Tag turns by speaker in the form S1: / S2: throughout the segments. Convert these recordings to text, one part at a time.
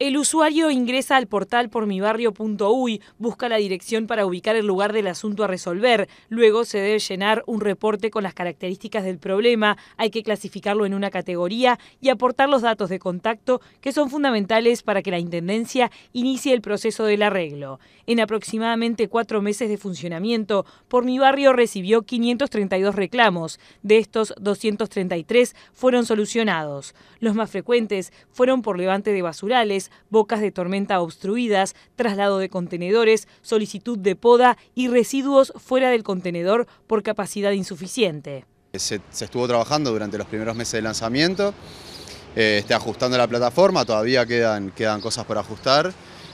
S1: El usuario ingresa al portal por busca la dirección para ubicar el lugar del asunto a resolver. Luego se debe llenar un reporte con las características del problema, hay que clasificarlo en una categoría y aportar los datos de contacto que son fundamentales para que la Intendencia inicie el proceso del arreglo. En aproximadamente cuatro meses de funcionamiento, por mi barrio recibió 532 reclamos. De estos, 233 fueron solucionados. Los más frecuentes fueron por levante de basurales, bocas de tormenta obstruidas, traslado de contenedores, solicitud de poda y residuos fuera del contenedor por capacidad insuficiente.
S2: Se, estuvo trabajando durante los primeros meses de lanzamiento, eh, está ajustando la plataforma, todavía quedan, quedan cosas por ajustar.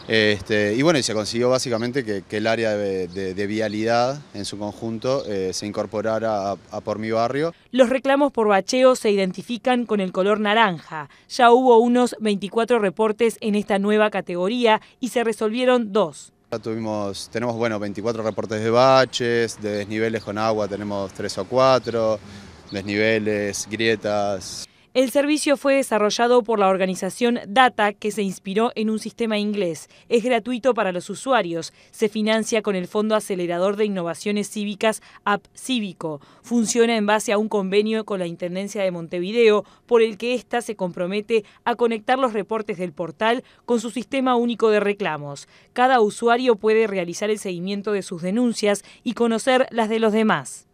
S2: Este, y bueno, se consiguió básicamente que, el área de, vialidad en su conjunto eh, se incorporara a, Por Mi Barrio.
S1: Los reclamos por bacheo se identifican con el color naranja. Ya hubo unos 24 reportes en esta nueva categoría y se resolvieron dos.
S2: tuvimos, tenemos bueno, 24 reportes de baches, de desniveles con agua tenemos tres o 4, desniveles, grietas.
S1: El servicio fue desarrollado por la organización Data, que se inspiró en un sistema inglés. Es gratuito para los usuarios. Se financia con el Fondo Acelerador de Innovaciones Cívicas App Cívico. Funciona en base a un convenio con la Intendencia de Montevideo, por el que ésta se compromete a conectar los reportes del portal con su sistema único de reclamos. Cada usuario puede realizar el seguimiento de sus denuncias y conocer las de los demás.